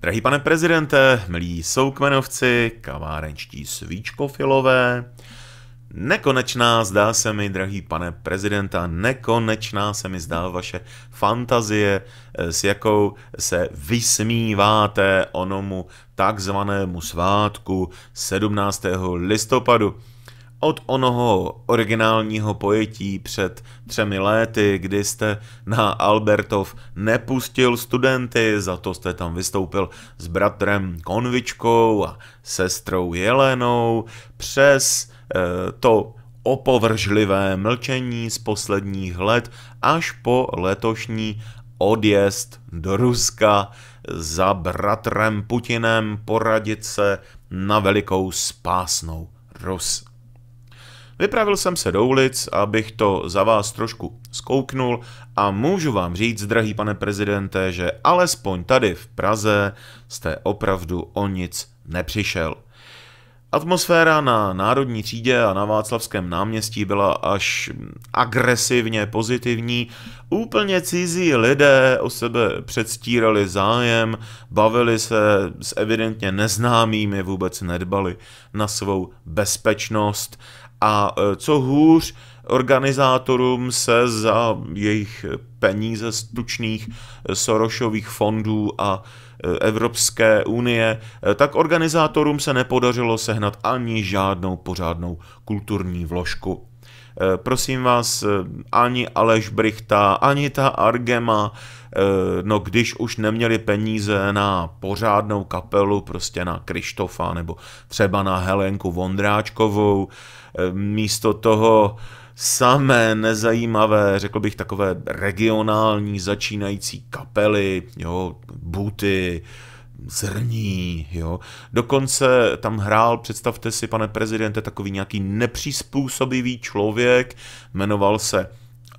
Drahý pane prezidente, milí soukmenovci, kavárenčtí svíčkofilové, Nekonečná zdá se mi, drahý pane prezidenta, nekonečná se mi zdá vaše fantazie, eh, s jakou se vysmíváte onomu takzvanému svátku 17. listopadu od onoho originálního pojetí před třemi léty, kdy jste na Albertov nepustil studenty, za to jste tam vystoupil s bratrem Konvičkou a sestrou Jelenou, přes eh, to opovržlivé mlčení z posledních let až po letošní odjezd do Ruska za bratrem Putinem poradit se na velikou spásnou Rus. Vypravil jsem se do ulic, abych to za vás trošku zkouknul a můžu vám říct, drahý pane prezidente, že alespoň tady v Praze jste opravdu o nic nepřišel. Atmosféra na národní třídě a na Václavském náměstí byla až agresivně pozitivní. Úplně cizí lidé o sebe předstírali zájem, bavili se s evidentně neznámými, vůbec nedbali na svou bezpečnost. A e, co hůř, Organizátorům se za jejich peníze z tučných eh, Sorošových fondů a eh, Evropské unie, eh, tak organizátorům se nepodařilo sehnat ani žádnou pořádnou kulturní vložku. Eh, prosím vás, eh, ani Aleš Brichta, ani ta Argema, eh, no když už neměli peníze na pořádnou kapelu, prostě na Krištofa nebo třeba na Helenku Vondráčkovou, místo toho samé nezajímavé, řekl bych takové regionální začínající kapely, jo, buty, zrní, jo. Dokonce tam hrál, představte si, pane prezidente, takový nějaký nepřizpůsobivý člověk, jmenoval se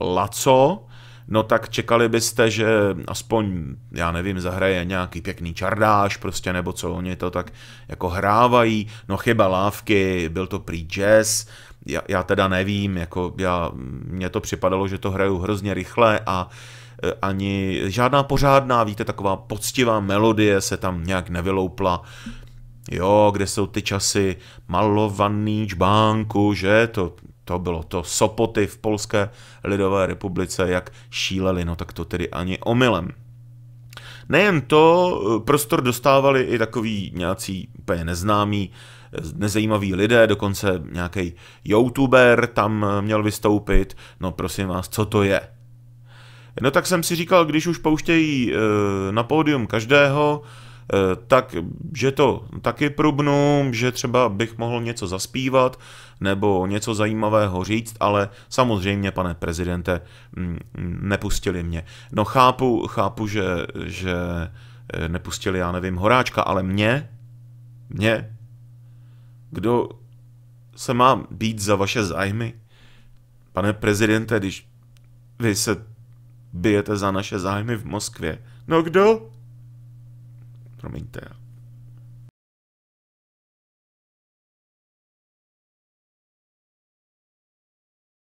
Laco, no tak čekali byste, že aspoň, já nevím, zahraje nějaký pěkný čardáš prostě, nebo co oni to tak jako hrávají, no chyba lávky, byl to prý jazz, já, já teda nevím, jako já, mně to připadalo, že to hraju hrozně rychle a uh, Eh, ani žádná pořádná, víte, taková poctivá melodie se tam nějak nevyloupla. Jo, kde jsou ty časy malovaný čbánku, že to, to bylo to Sopoty v Polské lidové republice, jak šíleli, no tak to tedy ani omylem. Nejen to, eh, prostor dostávali i takový nějací úplně neznámý, eh, nezajímaví lidé, dokonce nějaký youtuber tam měl vystoupit. No prosím vás, co to je? No tak jsem si říkal, když už pouštějí eh, na pódium každého, eh, tak že to taky probnu, že třeba bych mohl něco zaspívat nebo něco zajímavého říct, ale samozřejmě, pane prezidente, mm, mm, nepustili mě. No chápu, chápu, že, že eh, nepustili, já nevím, Horáčka, ale mě, mě, kdo se má být za vaše zájmy? Pane prezidente, když vy se bijete za naše zájmy v Moskvě. No kdo? Promiňte,